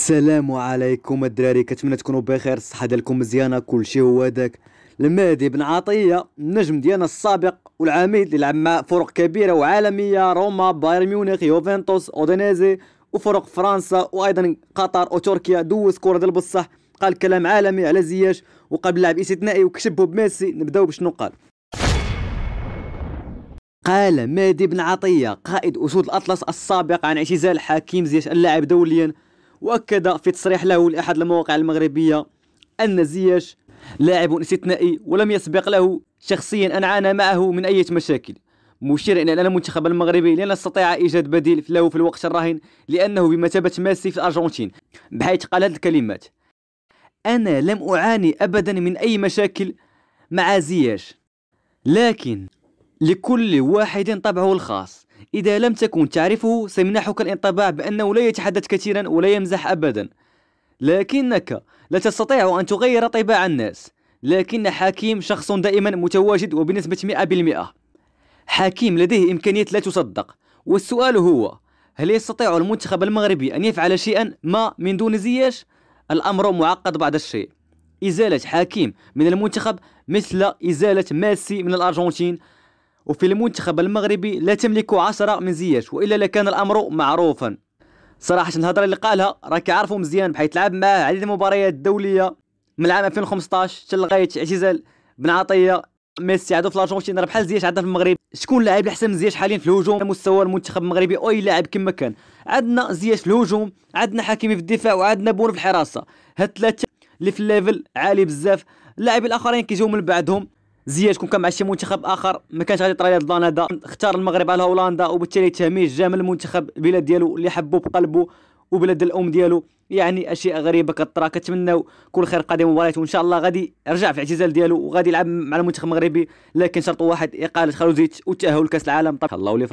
السلام عليكم الدراري كنتمنى تكونوا بخير الصحه ديالكم مزيانه كلشي هو داك المهدي بن عطيه النجم ديالنا السابق والعميد اللي لعب مع فرق كبيره وعالميه روما بايرن ميونخ يوفنتوس اودينيزي وفرق فرنسا وايضا قطر وتركيا دوز كره ديال بصح قال كلام عالمي على زياش وقال لاعب استثنائي وكشبه بميسي نبداو بشنو قال قال مهدي بن عطيه قائد اسود الاطلس السابق عن اعتزال حكيم زياش اللاعب دوليا واكد في تصريح له لاحد المواقع المغربيه ان زياش لاعب استثنائي ولم يسبق له شخصيا ان عانى معه من اي مشاكل مشير الى ان المنتخب المغربي لن يستطيع ايجاد بديل له في الوقت الراهن لانه بمثابه ميسي في الارجنتين بحيث قال هذه الكلمات انا لم اعاني ابدا من اي مشاكل مع زياش لكن لكل واحد طبعه الخاص إذا لم تكن تعرفه سيمنحك الانطباع بأنه لا يتحدث كثيرا ولا يمزح أبدا لكنك لا تستطيع أن تغير طباع الناس لكن حكيم شخص دائما متواجد وبنسبة 100% حكيم لديه إمكانيات لا تصدق والسؤال هو هل يستطيع المنتخب المغربي أن يفعل شيئا ما من دون زياش؟ الأمر معقد بعض الشيء إزالة حكيم من المنتخب مثل إزالة ميسي من الأرجنتين وفي المنتخب المغربي لا تملك عشرة من زياش وإلا لكان الأمر معروفا صراحة الهضرة اللي قالها راك عارفه مزيان بحيث لعب معاه عديد المباريات الدولية من العام 2015 حتى لغاية اعتزال بن عطية ميسي عدو في الارجنتين راه بحال زياش عندنا في المغرب شكون لاعب احسن من زياش حاليا في الهجوم على مستوى المنتخب المغربي او لاعب كما كان عندنا زياش في الهجوم عندنا حكيمي في الدفاع وعندنا بون في الحراسه هاد ثلاثه اللي في الليفل عالي بزاف اللاعبين الاخرين كيجيو من بعدهم كون كان مع شي منتخب اخر ما كانش غادي يطرى هذا هذا اختار المغرب على هولندا وبالتالي تهميش جامل المنتخب البلاد ديالو اللي حبو بقلبه وبلاد الام ديالو يعني اشياء غريبه كطرا كنتمنوا كل خير قادم مباريات وان شاء الله غادي يرجع في الاعتزال ديالو وغادي يلعب مع المنتخب المغربي لكن شرط واحد اقاله خلوزيت وتاهل لكاس العالم طب الله